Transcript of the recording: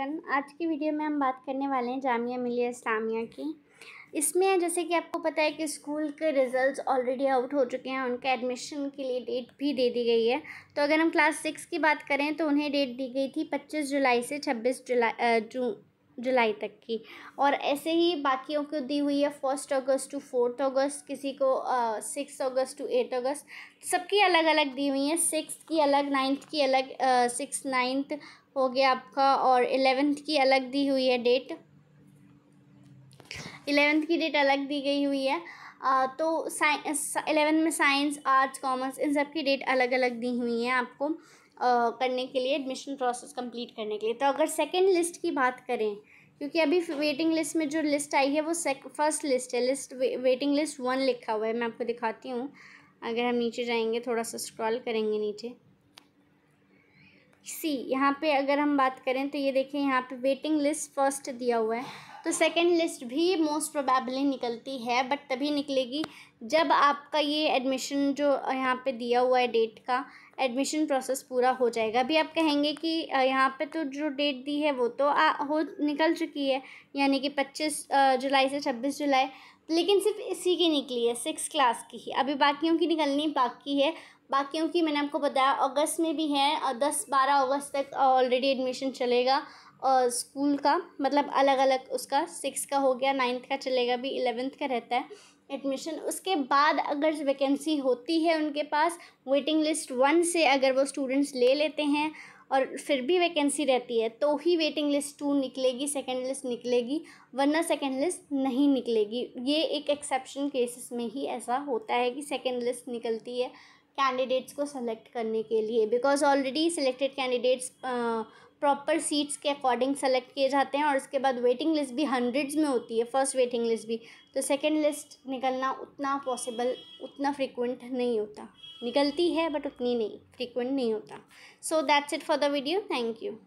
everyone आज की video में हम बात करने वाले हैं जामिया मिलिया इस्लामिया की इसमें जैसे कि आपको पता है कि स्कूल के रिज़ल्ट्स ऑलरेडी आउट हो चुके हैं उनके एडमिशन के लिए डेट भी दे दी गई है तो अगर हम क्लास सिक्स की बात करें तो उन्हें डेट दी गई थी पच्चीस जुलाई से छब्बीस जुलाई जून जुलाई तक की और ऐसे ही बाकियों को दी हुई है first August to fourth August किसी को six August to eight August सबकी अलग अलग दी हुई है सिक्स की अलग नाइन्थ की अलग सिक्स नाइन्थ हो गया आपका और एलेवेंथ की अलग दी हुई है डेट एलेवेंथ की डेट अलग दी गई हुई है आ, तो साइंस एलेवेंथ में साइंस आर्ट्स कॉमर्स इन सब की डेट अलग अलग दी हुई हैं आपको आ, करने के लिए एडमिशन प्रोसेस कंप्लीट करने के लिए तो अगर सेकेंड लिस्ट की बात करें क्योंकि अभी वेटिंग लिस्ट में जो लिस्ट आई है वो सेक फर्स्ट लिस्ट है लिस्ट वे, वेटिंग लिस्ट वन लिखा हुआ है मैं आपको दिखाती हूँ अगर हम नीचे जाएंगे थोड़ा सा स्क्रॉल करेंगे नीचे सी यहाँ पे अगर हम बात करें तो ये देखें यहाँ पे वेटिंग लिस्ट फर्स्ट दिया हुआ है तो सेकंड लिस्ट भी मोस्ट प्रोबेबली निकलती है बट तभी निकलेगी जब आपका ये एडमिशन जो यहाँ पे दिया हुआ है डेट का एडमिशन प्रोसेस पूरा हो जाएगा अभी आप कहेंगे कि यहाँ पे तो जो डेट दी है वो तो आ, हो निकल चुकी है यानी कि पच्चीस जुलाई से छब्बीस जुलाई लेकिन सिर्फ इसी की निकली है सिक्स क्लास की ही अभी बाकियों की निकलनी बाकी है बाकियों की मैंने आपको बताया अगस्त में भी है और दस बारह अगस्त तक ऑलरेडी एडमिशन चलेगा और स्कूल का मतलब अलग अलग उसका सिक्स का हो गया नाइन्थ का चलेगा भी इलेवेंथ का रहता है एडमिशन उसके बाद अगर वैकेंसी होती है उनके पास वेटिंग लिस्ट वन से अगर वो स्टूडेंट्स ले लेते हैं और फिर भी वैकेंसी रहती है तो ही वेटिंग लिस्ट टू निकलेगी सेकेंड लिस्ट निकलेगी वरना सेकेंड लिस्ट नहीं निकलेगी ये एक एक्सेप्शन केसेस में ही ऐसा होता है कि सेकेंड लिस्ट निकलती है कैंडिडेट्स को सेलेक्ट करने के लिए because already selected candidates proper seats के अकॉर्डिंग सेलेक्ट किए जाते हैं और उसके बाद वेटिंग लिस्ट भी हंड्रेड्स में होती है फर्स्ट वेटिंग लिस्ट भी तो सेकेंड लिस्ट निकलना उतना पॉसिबल उतना फ्रिक्वेंट नहीं होता निकलती है बट उतनी नहीं फ्रिक्वेंट नहीं होता so that's it for the video thank you